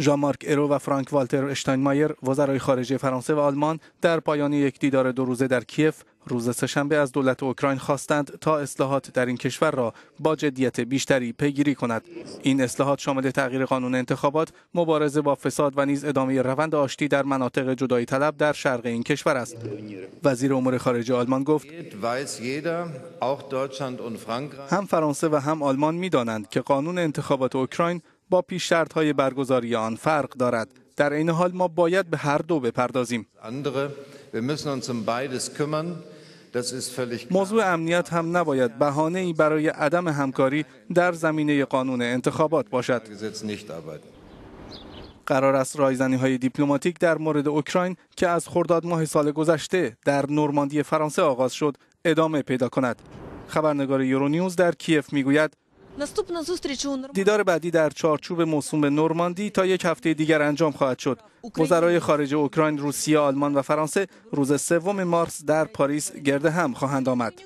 ژان ارو و فرانک والتر اشتاینمایر وزرای خارجه فرانسه و آلمان در پایان یک دیدار دو روزه در کیف روز سهشنبه از دولت اوکراین خواستند تا اصلاحات در این کشور را با جدیت بیشتری پیگیری کند این اصلاحات شامل تغییر قانون انتخابات مبارزه با فساد و نیز ادامه روند آشتی در مناطق جدایی طلب در شرق این کشور است وزیر امور خارجه آلمان گفت هم فرانسه و هم آلمان میدانند که قانون انتخابات اوکراین با پیش های برگزاری آن فرق دارد در این حال ما باید به هر دو بپردازیم um موضوع امنیت هم نباید بهانه ای برای عدم همکاری در زمینه قانون انتخابات باشد um قرار است رایزنی های دیپلماتیک در مورد اوکراین که از خرداد ماه سال گذشته در نورماندی فرانسه آغاز شد ادامه پیدا کند خبرنگار یورونیوز در کیف میگوید دیدار بعدی در چارچوب موسوم به تا یک هفته دیگر انجام خواهد شد. وزرای خارج اوکراین، روسیه، آلمان و فرانسه روز سوم مارس در پاریس گرده هم خواهند آمد.